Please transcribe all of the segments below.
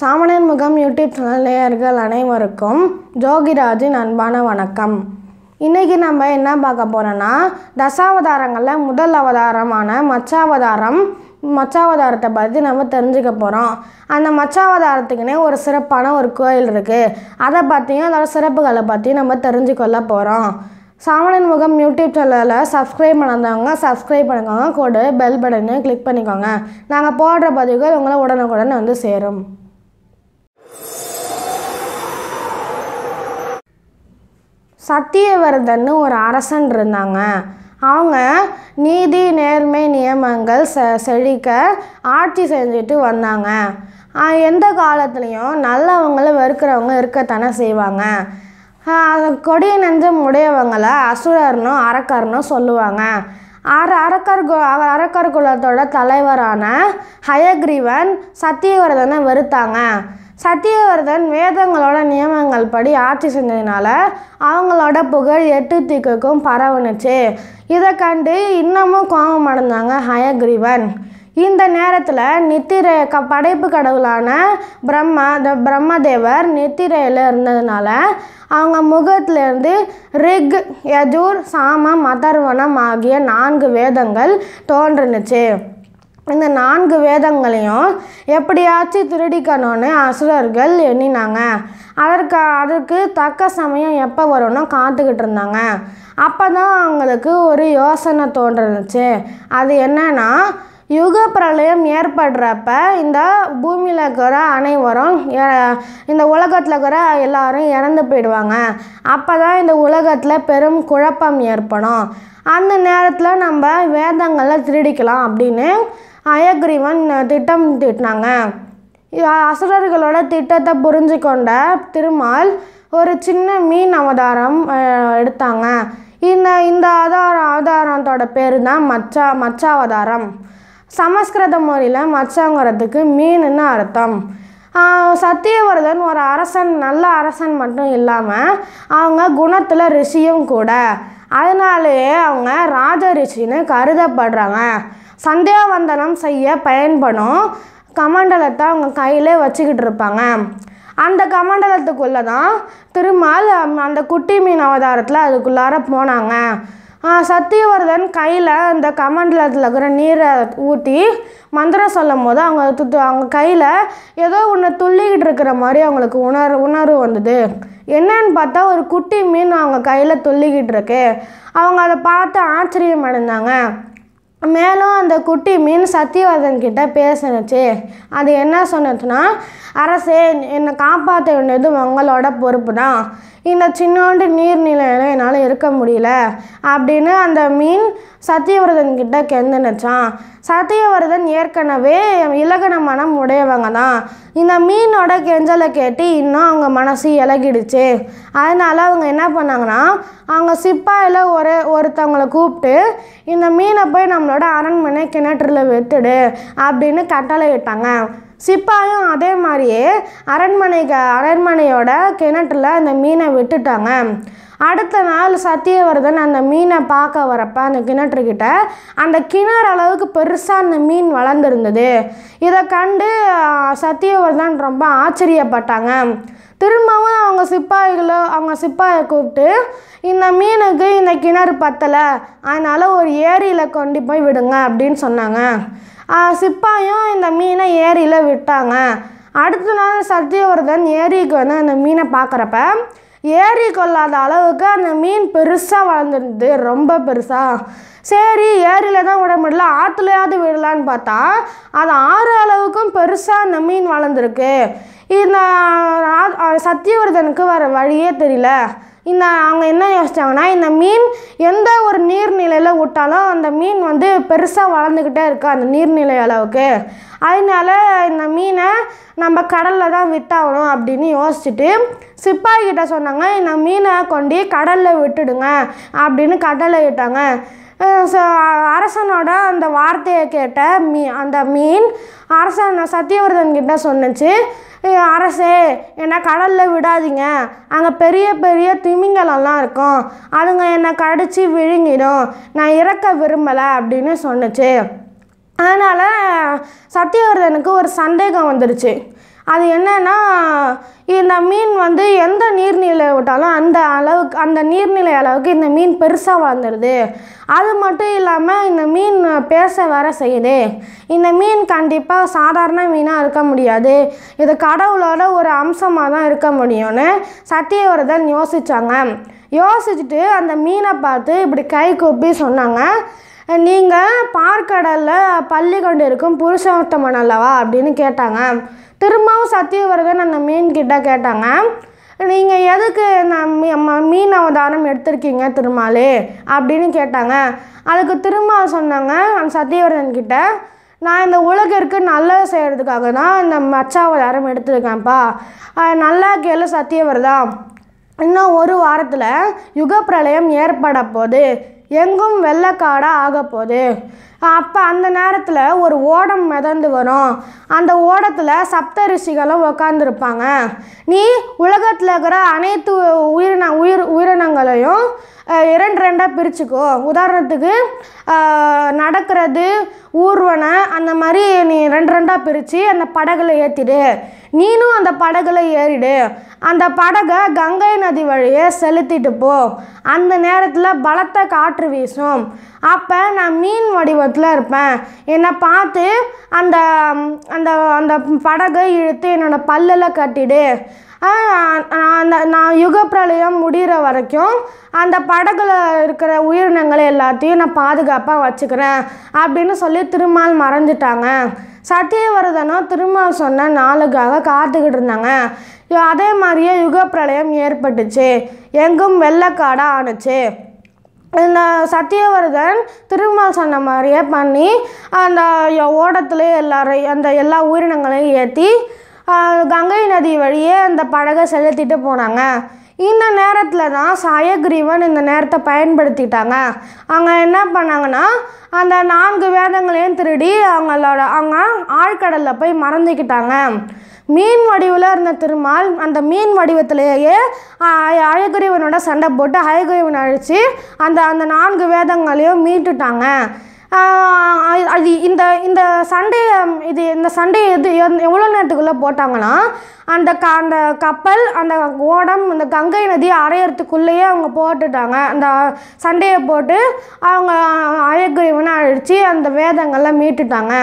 சாமணன் முகம் YouTube channel நேயர்கள் அனைவருக்கும் ஜோகிராஜின் அன்பான வணக்கம் இன்றைக்கி நம்ம என்ன பார்க்க போகிறோன்னா தசாவதாரங்களில் முதல் அவதாரமான மச்சாவதாரம் மச்சாவதாரத்தை பற்றி நம்ம தெரிஞ்சுக்க போகிறோம் அந்த மச்சாவதாரத்துக்குன்னே ஒரு சிறப்பான ஒரு கோயில் இருக்குது அதை பற்றியும் அதோட சிறப்புகளை பற்றியும் நம்ம தெரிஞ்சுக்கொள்ள போகிறோம் சாமணன் முகம் யூடியூப் சேனலில் சப்ஸ்கிரைப் பண்ணாதவங்க சப்ஸ்கிரைப் பண்ணிக்கோங்க கூட பெல் பட்டனை கிளிக் பண்ணிக்கோங்க நாங்கள் போடுற பதிவுகள் உங்களை உடனுக்குடன் வந்து சேரும் சத்தியவரதன்னு ஒரு அரசன் இருந்தாங்க அவங்க நீதி நேர்மை நியமங்கள் செ செழிக்க ஆட்சி செஞ்சுட்டு வந்தாங்க எந்த காலத்துலேயும் நல்லவங்களை வெறுக்கிறவங்க இருக்கத்தானே செய்வாங்க கொடிய நஞ்சம் உடையவங்களை அசுரர்னும் அரக்கர்னும் சொல்லுவாங்க அர அரக்கர் அரக்கர் குலத்தோட தலைவரான ஹயக்ரீவன் சத்தியவரதனை வெறுத்தாங்க சத்தியவர்தன் வேதங்களோட நியமங்கள் படி ஆட்சி செஞ்சதுனால அவங்களோட புகழ் எட்டு திக்குக்கும் பரவுனுச்சு இதை கண்டு இன்னமும் கோபம் அடைந்தாங்க ஹயக்ரீவன் இந்த நேரத்தில் நித்திரை க படைப்பு கடவுளான பிரம்மா த பிரம்மதேவர் நித்திரையில் இருந்ததுனால அவங்க முகத்திலேருந்து ரிக் யஜூர் சாமம் அதர்வனம் ஆகிய நான்கு வேதங்கள் தோன்றுனுச்சு இந்த நான்கு வேதங்களையும் எப்படியாச்சும் திருடிக்கணும்னு அசுரர்கள் எண்ணினாங்க அதற்கு அதுக்கு தக்க சமயம் எப்போ வரும்னு காத்துக்கிட்டு இருந்தாங்க அப்போ தான் அவங்களுக்கு ஒரு யோசனை தோன்றுனுச்சு அது என்னென்னா யுக பிரளயம் ஏற்படுறப்ப இந்த பூமியில் இருக்கிற அனைவரும் இந்த உலகத்தில் இருக்கிற எல்லாரும் இறந்து போயிடுவாங்க அப்போ தான் இந்த உலகத்தில் பெரும் குழப்பம் ஏற்படும் அந்த நேரத்தில் நம்ம வேதங்களை திருடிக்கலாம் அப்படின்னு அயக்ரீவன் திட்டம் தீட்டினாங்க அசுரர்களோட திட்டத்தை புரிஞ்சுக்கொண்ட திருமால் ஒரு சின்ன மீன் அவதாரம் எடுத்தாங்க இந்த இந்த ஆதாரம் அவதாரத்தோட பேர் தான் மச்சா மச்சாவதாரம் சமஸ்கிருத மொழியில் மச்சாங்கிறதுக்கு மீனுன்னு அர்த்தம் சத்தியவரதன் ஒரு அரசன் நல்ல அரசன் மட்டும் இல்லாமல் அவங்க குணத்தில் ரிஷியும் கூட அதனாலேயே அவங்க ராஜ ரிஷின்னு கருதப்படுறாங்க சந்தியாவந்தனம் செய்ய பயன்படும் கமண்டலத்தை அவங்க கையில் வச்சுக்கிட்டு இருப்பாங்க அந்த கமண்டலத்துக்குள்ளே தான் திருமால் அந்த குட்டி மீன் அவதாரத்தில் அதுக்குள்ளார போனாங்க சத்தியவர்தன் கையில் அந்த கமண்டலத்தில் இருக்கிற நீரை ஊற்றி மந்திரம் சொல்லும் போது அவங்க துத்து அவங்க கையில் ஏதோ ஒன்று துள்ளிக்கிட்டு இருக்கிற மாதிரி அவங்களுக்கு உணர் உணர்வு வந்தது என்னன்னு பார்த்தா ஒரு குட்டி மீன் அவங்க கையில் துள்ளிக்கிட்டு இருக்கு அவங்க அதை பார்த்து ஆச்சரியம் அடைந்தாங்க மேலும் அந்த குட்டி மீன் சத்தியவாதன் கிட்ட பேசினுச்சு அது என்ன சொன்னதுன்னா அரசே என்னை காப்பாற்ற வேண்டியது உங்களோட பொறுப்பு தான் இந்த சின்னோண்டு நீர்நிலையில என்னால் இருக்க முடியல அப்படின்னு அந்த மீன் சத்தியவிரதன் கிட்ட கெந்தனச்சான் சத்தியவிரதன் ஏற்கனவே இலகண மனம் உடையவங்க தான் இந்த மீனோட கெஞ்சலை கேட்டு இன்னும் அவங்க மனசு இலகிடுச்சு அதனால் அவங்க என்ன பண்ணாங்கன்னா அவங்க சிப்பாயில் ஒரு ஒருத்தவங்களை கூப்பிட்டு இந்த மீனை போய் நம்மளோட அரண்மனை கிணற்றில் வெத்துடு அப்படின்னு கட்டளை இட்டாங்க சிப்பாயும் அதே மாதிரியே அரண்மனைக்கு அரண்மனையோட கிணற்றில் அந்த மீனை விட்டுட்டாங்க அடுத்த நாள் சத்தியவர்தன் அந்த மீனை பார்க்க வரப்ப அந்த கிணற்றுக்கிட்ட அந்த கிணறு அளவுக்கு பெருசாக அந்த மீன் வளர்ந்துருந்தது இதை கண்டு சத்தியவர்தன் ரொம்ப ஆச்சரியப்பட்டாங்க திரும்பவும் அவங்க சிப்பாய்களை அவங்க சிப்பாயை கூப்பிட்டு இந்த மீனுக்கு இந்த கிணறு பத்தலை அதனால் ஒரு ஏரியில் கொண்டு போய் விடுங்க அப்படின்னு சொன்னாங்க சிப்பாயும் இந்த மீனை ஏரியில் விட்டாங்க அடுத்த நாள் சத்தியவர்தன் ஏரிக்கு வந்து அந்த மீனை பார்க்குறப்ப ஏறி கொள்ளாத அளவுக்கு அந்த மீன் பெருசாக வளர்ந்துருந்தது ரொம்ப பெருசாக சரி ஏரியில் தான் விட முடியல ஆற்றுலையாவது விடலான்னு பார்த்தா அது ஆறு அளவுக்கும் பெருசாக அந்த மீன் வளர்ந்துருக்கு இந்த சத்தியவர்தனுக்கு வர வழியே தெரியல இந்த அவங்க என்ன யோசித்தாங்கன்னா இந்த மீன் எந்த ஒரு நீர்நிலையில் விட்டாலும் அந்த மீன் வந்து பெருசாக வளர்ந்துக்கிட்டே இருக்குது அந்த நீர்நிலை அளவுக்கு அதனால இந்த மீனை நம்ம கடலில் தான் விட்டாகணும் அப்படின்னு யோசிச்சுட்டு சிப்பாய்கிட்ட சொன்னாங்க இந்த மீனை கொண்டு கடலில் விட்டுடுங்க அப்படின்னு கடலை விட்டாங்க அரசனோட அந்த வார்த்தையை கேட்ட மீ அந்த மீன் அரசன் சத்தியவர்தன் கிட்ட சொன்னச்சு அரசே என்னை கடலில் விடாதீங்க அங்கே பெரிய பெரிய திமிங்கலெல்லாம் இருக்கும் அதுங்க என்னை கடித்து விழுங்கிடும் நான் இறக்க விரும்பலை அப்படின்னு சொன்னச்சு அதனால் சத்தியவர்தனுக்கு ஒரு சந்தேகம் வந்துருச்சு அது என்னென்னா இந்த மீன் வந்து எந்த நீர்நிலை விட்டாலும் அந்த அளவுக்கு அந்த நீர்நிலை அளவுக்கு இந்த மீன் பெருசாக வளர்ந்துடுது அது மட்டும் இல்லாமல் இந்த மீன் பேச வர செய்யுது இந்த மீன் கண்டிப்பாக சாதாரண மீனாக இருக்க முடியாது இது கடவுளோட ஒரு அம்சமாக தான் இருக்க முடியும்னு சத்தியவரதன் யோசித்தாங்க யோசிச்சுட்டு அந்த மீனை பார்த்து இப்படி கை கூப்பி சொன்னாங்க நீங்கள் பார்க்கடலில் பள்ளி கொண்டு இருக்கும் புருஷோத்தமன் அல்லவா அப்படின்னு கேட்டாங்க திரும்பவும் சத்தியவர்கள் அந்த மீன்கிட்ட கேட்டாங்க நீங்கள் எதுக்கு நான் மீன் அவதாரம் எடுத்திருக்கீங்க திருமாலே அப்படின்னு கேட்டாங்க அதுக்கு திரும்ப சொன்னாங்க அந்த சத்தியவரன்கிட்ட நான் இந்த உலகிற்கு நல்லது செய்கிறதுக்காக தான் இந்த மச்ச அவதாரம் எடுத்திருக்கேன்ப்பா நல்லா கேளு சத்தியவரதா இன்னும் ஒரு வாரத்தில் யுக பிரளயம் ஏற்பட போகுது எங்கும் வெள்ளக்காடாக ஆகப்போகுது அப்போ அந்த நேரத்தில் ஒரு ஓடம் மிதந்து வரும் அந்த ஓடத்தில் சப்த ரிஷிகளும் உக்காந்துருப்பாங்க நீ உலகத்தில் இருக்கிற அனைத்து உயிரின உயிர் உயிரினங்களையும் இரண்டு ரெண்டாக பிரிச்சுக்கோ உதாரணத்துக்கு நடக்கிறது ஊர்வனை அந்த மாதிரி நீ ரெண்டு ரெண்டாக பிரித்து அந்த படகுல ஏற்றிடு நீனும் அந்த படகுல ஏறிடு அந்த படகை கங்கை நதி வழியே செலுத்திட்டு போ அந்த நேரத்தில் பலத்த காற்று வீசும் அப்போ நான் மீன் வடிவத்தில் இருப்பேன் என்னை பார்த்து அந்த அந்த அந்த படகை இழுத்து என்னோடய பல்லில் கட்டிடு அந்த நான் யுகப்பிரளயம் முடிகிற வரைக்கும் அந்த படகுல இருக்கிற உயிரினங்களை எல்லாத்தையும் நான் பாதுகாப்பாக வச்சுக்கிறேன் அப்படின்னு சொல்லி திருமால் மறைஞ்சிட்டாங்க சத்தியவரதனும் திருமால் சொன்ன நாளுக்காக காத்துக்கிட்டு இருந்தாங்க அதே மாதிரியே யுகப்பிரளயம் ஏற்பட்டுச்சு எங்கும் வெள்ளக்காடா ஆணுச்சு இந்த சத்தியவர்தன் திருமால் சொன்ன மாதிரியே பண்ணி அந்த ஓடத்துலேயே எல்லாரையும் அந்த எல்லா உயிரினங்களையும் ஏற்றி கங்கை நதி வழியே அந்த படகை செலுத்திட்டு போனாங்க இந்த நேரத்தில் தான் சாயகிரீவன் இந்த நேரத்தை பயன்படுத்திட்டாங்க அவங்க என்ன பண்ணாங்கன்னா அந்த நான்கு வேதங்களையும் திருடி அவங்களோட அவங்க ஆழ்கடலில் போய் மறந்துக்கிட்டாங்க மீன் வடிவில் இருந்த திருமால் அந்த மீன் வடிவத்திலேயே அயகுரிவனோட சண்டை போட்டு அயகுரிவன் அழித்து அந்த அந்த நான்கு வேதங்களையும் மீட்டுட்டாங்க அது இந்த இந்த சண்டையை இது இந்த சண்டையை எது எவ்வளோ நேரத்துக்குள்ளே போட்டாங்கன்னா அந்த க அந்த கப்பல் அந்த ஓடம் அந்த கங்கை நதியை அரையிறதுக்குள்ளேயே அவங்க போட்டுட்டாங்க அந்த சண்டையை போட்டு அவங்க அழகிரிவனை அழித்து அந்த வேதங்கள்லாம் மீட்டுட்டாங்க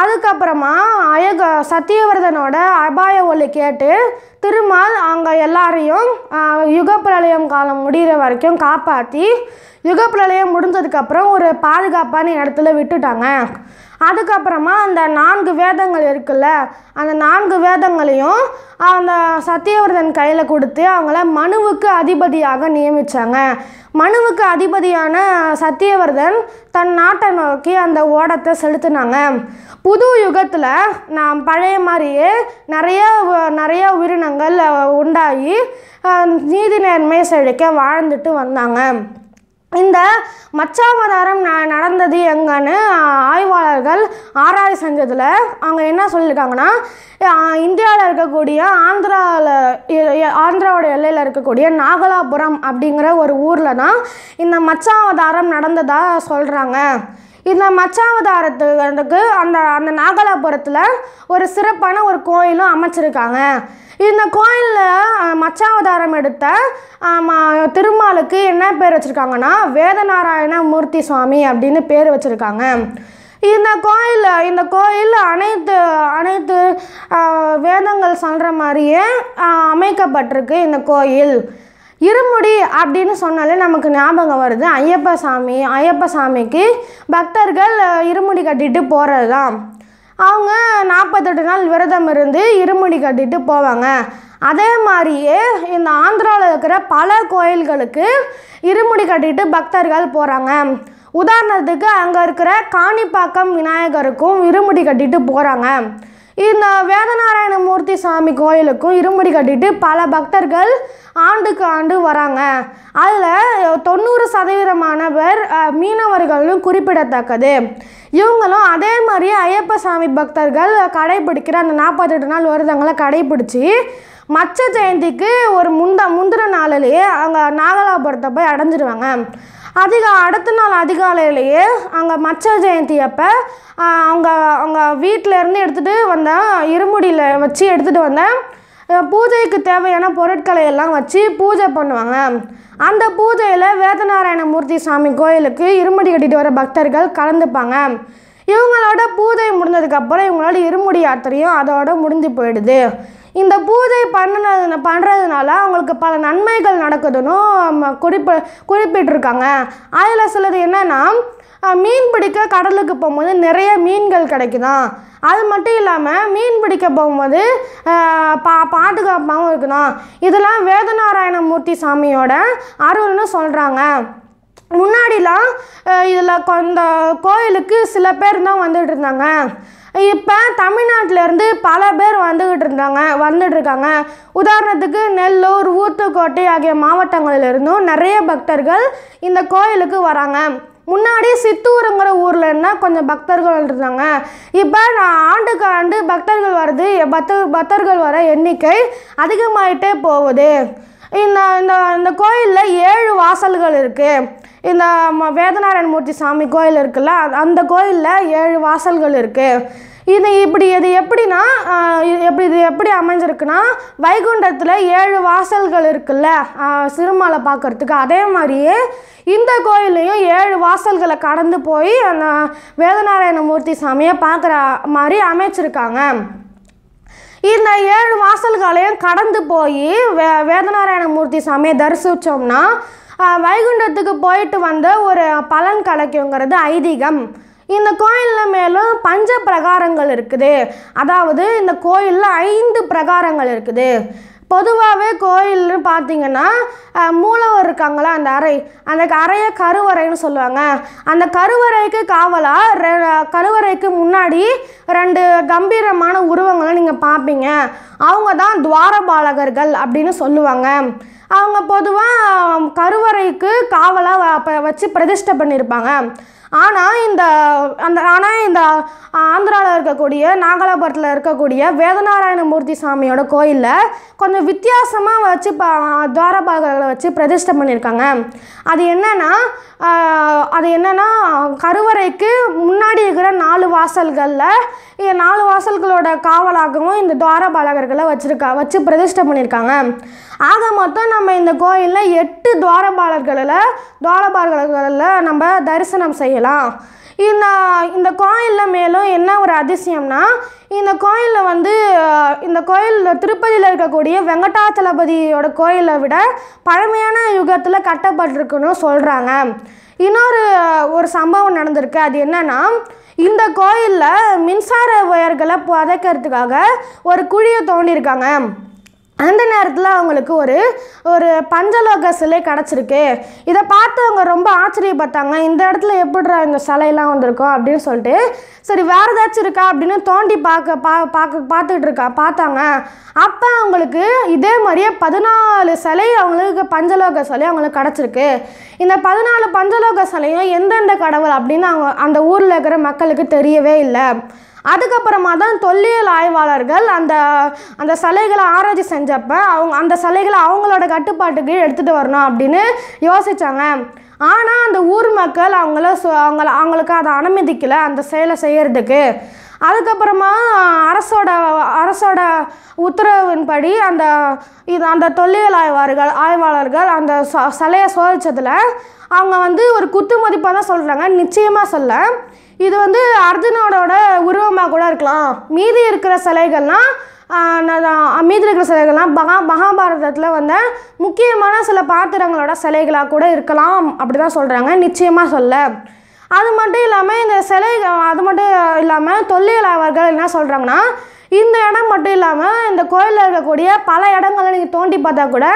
அதுக்கப்புறமா அயக சத்தியவரதனோட அபாய ஒலி கேட்டு திருமால் அங்கே எல்லாரையும் யுக பிரளயம் காலம் முடிகிற வரைக்கும் காப்பாற்றி யுக பிரளயம் முடிஞ்சதுக்கப்புறம் ஒரு பாதுகாப்பான இடத்துல விட்டுட்டாங்க அதுக்கப்புறமா அந்த நான்கு வேதங்கள் இருக்குல்ல அந்த நான்கு வேதங்களையும் அந்த சத்தியவர்தன் கையில் கொடுத்து அவங்கள மனுவுக்கு அதிபதியாக நியமித்தாங்க மனுவுக்கு அதிபதியான சத்தியவர்தன் தன் நாட்டை நோக்கி அந்த ஓடத்தை செலுத்தினாங்க புது யுகத்தில் நான் பழைய மாதிரியே நிறையா நிறையா உயிரினங்கள் உண்டாகி நீதி நேர்மை செழிக்க வாழ்ந்துட்டு வந்தாங்க இந்த மச்சாவதாரம் ந நடந்தது எங்கன்னு ஆய்வாளர்கள் ஆராய் செஞ்சதில் அவங்க என்ன சொல்லியிருக்காங்கன்னா இந்தியாவில் இருக்கக்கூடிய ஆந்திராவில் ஆந்திராவோட எல்லையில் இருக்கக்கூடிய நாகலாபுரம் அப்படிங்கிற ஒரு ஊரில் தான் இந்த மச்சாவதாரம் நடந்ததாக சொல்கிறாங்க இந்த மச்சாவதாரத்துக்கு அந்த அந்த நாகலாபுரத்தில் ஒரு சிறப்பான ஒரு கோயிலும் அமைச்சிருக்காங்க இந்த கோயிலில் மச்சாவதாரம் எடுத்த திருமாலுக்கு என்ன பேர் வச்சுருக்காங்கன்னா வேதநாராயண மூர்த்தி சுவாமி அப்படின்னு பேர் வச்சுருக்காங்க இந்த கோயில் இந்த கோயில் அனைத்து அனைத்து வேதங்கள் சொல்கிற மாதிரியே அமைக்கப்பட்டிருக்கு இந்த கோயில் இருமுடி அப்படின்னு சொன்னாலே நமக்கு ஞாபகம் வருது ஐயப்ப சாமி ஐயப்ப சாமிக்கு பக்தர்கள் இருமுடி கட்டிட்டு போகிறது தான் அவங்க நாற்பத்தெட்டு நாள் விரதம் இருந்து இருமுடி கட்டிட்டு போவாங்க அதே மாதிரியே இந்த ஆந்திராவில் இருக்கிற பல கோயில்களுக்கு இருமுடி கட்டிட்டு பக்தர்கள் போகிறாங்க உதாரணத்துக்கு அங்கே இருக்கிற காணிப்பாக்கம் விநாயகருக்கும் இருமுடி கட்டிட்டு போகிறாங்க இந்த வேதநாராயணமூர்த்தி சாமி கோயிலுக்கும் இருமுடி கட்டிட்டு பல பக்தர்கள் ஆண்டுக்கு ஆண்டு வராங்க அதில் தொண்ணூறு சதவீதமானவர் மீனவர்களும் குறிப்பிடத்தக்கது இவங்களும் அதே மாதிரி ஐயப்ப சாமி பக்தர்கள் கடைபிடிக்கிற அந்த நாற்பத்தெட்டு நாள் வருதங்களை கடைபிடிச்சி மச்ச ஜெயந்திக்கு ஒரு முந்த முந்திர நாளிலேயே அங்கே நாகலாபுரத்தை போய் அடைஞ்சிடுவாங்க அதிக அடுத்த நாள் அதிகாலையிலேயே அங்கே மச்ச ஜெயந்தி அப்போ அவங்க அவங்க வீட்டிலேருந்து எடுத்துகிட்டு வந்தேன் இருமுடியில் வச்சு எடுத்துகிட்டு வந்தேன் பூஜைக்கு தேவையான பொருட்களை எல்லாம் வச்சு பூஜை பண்ணுவாங்க அந்த பூஜையில் வேதநாராயணமூர்த்தி சாமி கோயிலுக்கு இருமுடி கட்டிட்டு வர பக்தர்கள் கலந்துப்பாங்க இவங்களோட பூஜை முடிஞ்சதுக்கப்புறம் இவங்களோட இருமுடி யாத்திரையும் அதோட முடிஞ்சு போயிடுது இந்த பூஜை பண்ணது பண்ணுறதுனால அவங்களுக்கு பல நன்மைகள் நடக்குதுன்னு குறிப்ப குறிப்பிட்டிருக்காங்க அதில் சிலது என்னென்னா மீன் பிடிக்க கடலுக்கு போகும்போது நிறைய மீன்கள் கிடைக்குதாம் அது மட்டும் இல்லாமல் மீன் பிடிக்க போகும்போது பா பாதுகாப்பாகவும் இருக்குதான் இதெல்லாம் வேதநாராயணமூர்த்தி சாமியோட அருள்னு சொல்கிறாங்க முன்னாடிலாம் இதில் கொஞ்சம் கோயிலுக்கு சில பேர் தான் வந்துட்டு இருந்தாங்க இப்போ தமிழ்நாட்டிலேருந்து பல பேர் வந்துக்கிட்டு இருந்தாங்க இருக்காங்க உதாரணத்துக்கு நெல்லூர் ஊத்துக்கோட்டை ஆகிய மாவட்டங்களிலிருந்தும் நிறைய பக்தர்கள் இந்த கோயிலுக்கு வராங்க முன்னாடி சித்தூருங்கிற ஊரில் இருந்தால் கொஞ்சம் பக்தர்கள் இருந்தாங்க இப்போ நான் ஆண்டுக்கு ஆண்டு பக்தர்கள் வர்றது பக்த பக்தர்கள் வர எண்ணிக்கை அதிகமாயிட்டே போகுது இந்த இந்த இந்த கோயிலில் ஏழு வாசல்கள் இருக்குது இந்த வேதநாராயணமூர்த்தி சாமி கோயில் இருக்குல்ல அந்த கோயிலில் ஏழு வாசல்கள் இருக்குது இது இப்படி இது எப்படின்னா எப்படி இது எப்படி அமைஞ்சிருக்குன்னா வைகுண்டத்தில் ஏழு வாசல்கள் இருக்குல்ல சிறுமலை பார்க்குறதுக்கு அதே மாதிரியே இந்த கோயிலையும் ஏழு வாசல்களை கடந்து போய் அந்த வேதநாராயண மூர்த்தி சாமியை பார்க்குற மாதிரி அமைச்சிருக்காங்க இந்த ஏழு வாசல்களையும் கடந்து போய் வே வேதநாராயண மூர்த்தி சாமியை தரிசித்தோம்னா வைகுண்டத்துக்கு போயிட்டு வந்த ஒரு பலன் கலைக்குங்கிறது ஐதீகம் இந்த கோயிலில் மேலும் பஞ்ச பிரகாரங்கள் இருக்குது அதாவது இந்த கோயிலில் ஐந்து பிரகாரங்கள் இருக்குது பொதுவாகவே கோயில்னு பார்த்தீங்கன்னா மூலவர் இருக்காங்களா அந்த அறை அந்த அறையை கருவறைன்னு சொல்லுவாங்க அந்த கருவறைக்கு காவலாக ரெ கருவறைக்கு முன்னாடி ரெண்டு கம்பீரமான உருவங்களை நீங்கள் பார்ப்பீங்க அவங்க தான் துவாரபாலகர்கள் அப்படின்னு சொல்லுவாங்க அவங்க பொதுவாக கருவறைக்கு காவலாக வச்சு பிரதிஷ்டை பண்ணியிருப்பாங்க ஆனால் இந்த அந்த ஆனால் ஆந்திராவில் இருக்கக்கூடிய நாகலாபுரத்தில் இருக்கக்கூடிய வேதநாராயணமூர்த்தி சாமியோட கோயிலில் கொஞ்சம் வித்தியாசமாக வச்சு ப துவாரபாகர்களை வச்சு பிரதிஷ்டை பண்ணியிருக்காங்க அது என்னென்னா அது என்னென்னா கருவறைக்கு முன்னாடி இருக்கிற நாலு வாசல்களில் நாலு வாசல்களோட காவலாகவும் இந்த துவாரபாலகர்களை வச்சுருக்கா வச்சு பிரதிஷ்டை பண்ணியிருக்காங்க ஆக மொத்தம் நம்ம இந்த கோயிலில் எட்டு துவாரபாலர்களில் துவாரபாலர்களில் நம்ம தரிசனம் செய்யலாம் இந்த இந்த கோயிலில் மேலும் என்ன ஒரு அதிசயம்னா இந்த கோயிலில் வந்து இந்த கோயிலில் திருப்பதியில் இருக்கக்கூடிய வெங்கடாச்சலபதியோட கோயிலை விட பழமையான யுகத்தில் கட்டப்பட்டிருக்குன்னு சொல்கிறாங்க இன்னொரு ஒரு சம்பவம் நடந்திருக்கு அது என்னென்னா இந்த கோயிலில் மின்சார உயர்களை புதைக்கிறதுக்காக ஒரு குழியை தோண்டியிருக்காங்க அந்த நேரத்தில் அவங்களுக்கு ஒரு ஒரு பஞ்சலோக சிலை கிடச்சிருக்கு இதை பார்த்து அவங்க ரொம்ப ஆச்சரியப்பட்டாங்க இந்த இடத்துல எப்படிரா இந்த சிலையெல்லாம் வந்திருக்கோம் அப்படின்னு சொல்லிட்டு சரி வேறு ஏதாச்சும் இருக்கா அப்படின்னு தோண்டி பார்க்க பா பார்க்க பார்த்துக்கிட்டு இருக்கா பார்த்தாங்க அப்போ அவங்களுக்கு இதே மாதிரியே பதினாலு சிலை அவங்களுக்கு பஞ்சலோக சிலை அவங்களுக்கு கிடச்சிருக்கு இந்த பதினாலு பஞ்சலோக சிலையும் எந்தெந்த கடவுள் அப்படின்னு அவங்க அந்த ஊரில் இருக்கிற மக்களுக்கு தெரியவே இல்லை அதுக்கப்புறமா தான் தொல்லியல் ஆய்வாளர்கள் அந்த அந்த சிலைகளை ஆராய்ச்சி செஞ்சப்ப அவங்க அந்த சிலைகளை அவங்களோட கட்டுப்பாட்டுக்கு எடுத்துகிட்டு வரணும் அப்படின்னு யோசித்தாங்க ஆனால் அந்த ஊர் மக்கள் அவங்கள அவங்கள அவங்களுக்கு அதை அனுமதிக்கலை அந்த செயலை செய்கிறதுக்கு அதுக்கப்புறமா அரசோட அரசோட உத்தரவின்படி அந்த இது அந்த தொல்லியல் ஆய்வார்கள் ஆய்வாளர்கள் அந்த ச சிலையை சோதித்ததில் அவங்க வந்து ஒரு குத்து மதிப்பாக தான் சொல்கிறாங்க நிச்சயமாக சொல்ல இது வந்து அர்ஜுனோட உருவமாக கூட இருக்கலாம் மீதி இருக்கிற சிலைகள்லாம் மீதி இருக்கிற சிலைகள்லாம் மகா மகாபாரதத்தில் வந்த முக்கியமான சில பாத்திரங்களோட சிலைகளாக கூட இருக்கலாம் அப்படி தான் சொல்கிறாங்க நிச்சயமாக சொல்ல அது மட்டும் இல்லாமல் இந்த சிலை அது மட்டும் இல்லாமல் தொல்லியல் அவர்கள் என்ன சொல்கிறாங்கன்னா இந்த இடம் மட்டும் இல்லாமல் இந்த கோயிலில் இருக்கக்கூடிய பல இடங்களை நீங்கள் தோண்டி பார்த்தா கூட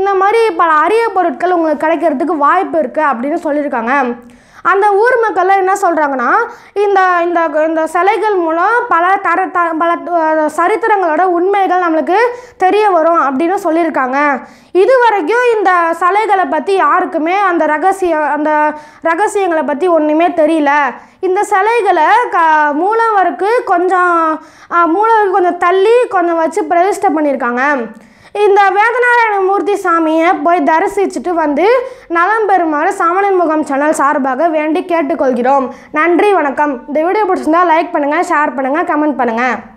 இந்த மாதிரி பல அரிய பொருட்கள் உங்களுக்கு கிடைக்கிறதுக்கு வாய்ப்பு இருக்குது அப்படின்னு சொல்லியிருக்காங்க அந்த ஊர் மக்கள்லாம் என்ன சொல்கிறாங்கன்னா இந்த இந்த இந்த சிலைகள் மூலம் பல தர த பல சரித்திரங்களோட உண்மைகள் நம்மளுக்கு தெரிய வரும் அப்படின்னு சொல்லியிருக்காங்க இது வரைக்கும் இந்த சிலைகளை பற்றி யாருக்குமே அந்த ரகசியம் அந்த ரகசியங்களை பற்றி ஒன்றுமே தெரியல இந்த சிலைகளை க மூலவருக்கு கொஞ்சம் மூலவருக்கு கொஞ்சம் தள்ளி கொஞ்சம் வச்சு பிரதிஷ்டை பண்ணியிருக்காங்க இந்த வேதநாராயண மூர்த்தி சாமியை போய் தரிசிச்சுட்டு வந்து நலம் பெறுமாறு சாமணன் முகம் சேனல் சார்பாக வேண்டி கேட்டுக்கொள்கிறோம் நன்றி வணக்கம் இந்த வீடியோ பிடிச்சிருந்தால் லைக் பண்ணுங்கள் ஷேர் பண்ணுங்கள் கமெண்ட் பண்ணுங்கள்